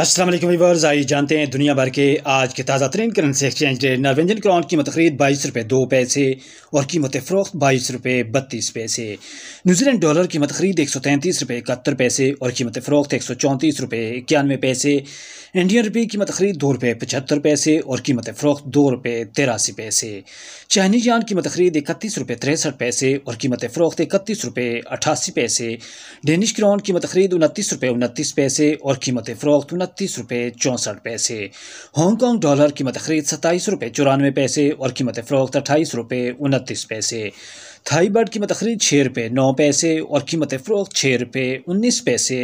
Aslam viewers आइए जानते हैं दुनिया भर के आज के ताज़ा तरीन करेंसी एक्सचेंज रेट नर्व क्राउन की कीमत खरीद बाईस रुपये दो पैसे और कीमत फ़रोख्त बाईस रुपये बत्तीस पैसे न्यूजीलैंड डॉलर कीमत खरीद एक सौ तैंतीस रुपये इकहत्तर पैसे और कीमत फ़रोख्त एक सौ चौंतीस रुपये इक्यानवे पैसे इंडियन रुपये कीमत खरीद दो रुपये पचहत्तर पैसे और कीमत फ़रोख्त दो रुपये तिरासी पैसे चाइनीज यान कीमत खरीद इकतीस रुपये तिरसठ पैसे और कीमत फ़रोख्त इकतीस रुपये अठासी पैसे डेनिश क्राउन कीमत खरीद उनतीस रुपये उनतीस पैसे और कीमत फ़रोख्त उनतीस रुपये चौंसठ पैसे हांगकॉन्ग डॉलर कीमत खरीद सत्ताईस रुपये चौरानवे पैसे और कीमत फ़रोख्त अट्ठाईस रुपये उनतीस पैसे थाई की कीमत खरीद छः रुपये नौ पैसे और कीमत फ़रोख्त छः रुपये उन्नीस पैसे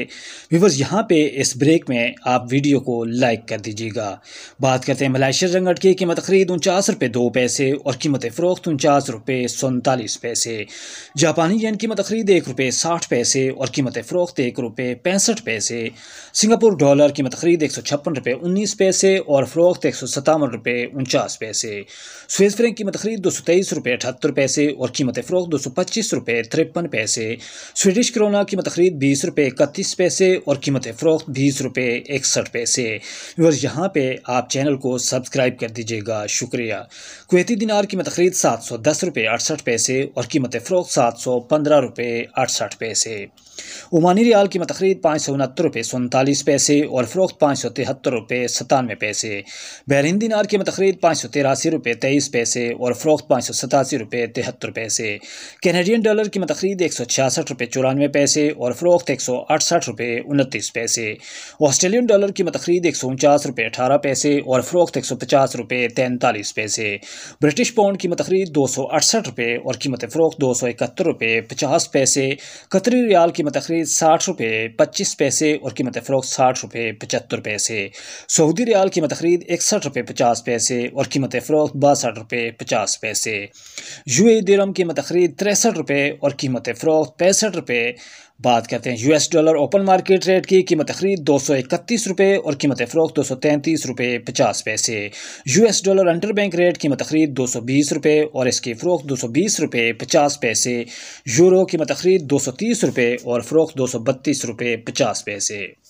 व्यूवर्स यहाँ पे इस ब्रेक में आप वीडियो को लाइक कर दीजिएगा बात करते हैं मलाइशिया रंगट की कीमत खरीद उनचास रुपये दो पैसे और कीमत फ़रोख्त उनचास रुपये सैंतालीस पैसे जापानी जैन कीमत खरीद एक रुपये साठ पैसे और कीमत फ़रोख्त एक रुपये पैंसठ पैसे सिंगापुर डॉलर कीमत खरीद एक सौ छप्पन रुपये उन्नीस पैसे और फ़रोख्त एक सौ सतावन रुपये उनचास पैसे स्वेज फ्रेंक कीमत खरीद दो सौ तेईस रुपये अठहत्तर पैसे और कीमत फ़रोख दो सौ पच्चीस रुपये तिरपन पैसे स्वीडिश करोना कीमत खरीद बीस रुपये इकतीस पैसे और कीमत फरोख बीस रुपये इकसठ पैसे और यहाँ पे आप चैनल को सब्सक्राइब कर दीजिएगा शुक्रिया कुवैती दिनार कीमत खरीद सात सौ दस रुपये अड़सठ पैसे और कीमत फ़रोख्त सात सौ पंद्रह रुपये अड़सठ पैसे ओमानी रियाल कीमत खरीद पाँच सौ उनहत्तर रुपये सैंतालीस पैसे और फ़रोख्त पाँच सौ तिहत्तर रुपये सतानवे पैसे बहरीन दिनार कीमत खरीद पाँच सौ तिरासी रुपये तेईस पैसे और फरोख पाँच सौ सतासी रुपये तिहत्तर पैसे कैनेडियन डॉलर की मतखरीद एक सौ छियासठ रुपये चौरानवे पैसे और फ़रोख्त एक सौ अड़सठ रुपये उनतीस पैसे ऑस्ट्रेलियन डॉलर की मतखरीद एक सौ उनचास रुपये अठारह पैसे और फ़रोख्त एक सौ पचास रुपये तैंतालीस पैसे ब्रिटिश पाउंड की मतखरीद दो सौ अड़सठ रुपये और कीमत फ़रोख्त दो सौ इकहत्तर रुपये पचास पैसे कतरी रियाल की मतखरीद साठ रुपये पच्चीस पैसे और कीमत फ़रोख्त साठ रुपये पचहत्तर पैसे सऊदी रियाल की मतखरीद इकसठ रुपये पचास पैसे और कीमत फ़रोख्त बासठ रुपये पचास पैसे यू ए दिरम की आखिरी तिरसठ रुपये और कीमत फ़रोख्त पैंसठ रुपये बात करते हैं US dollar open market rate की कीमत खरीद दो सौ इकतीस रुपये और कीमत फरोख दो सौ तैंतीस रुपये पचास पैसे US dollar inter bank rate कीमत खरीद दो सौ बीस रुपये और इसकी फरोख दो सौ बीस रुपये पचास पैसे यूरो कीमत खरीद दो सौ तीस रुपये और फरोख दो सौ बत्तीस रुपये पचास पैसे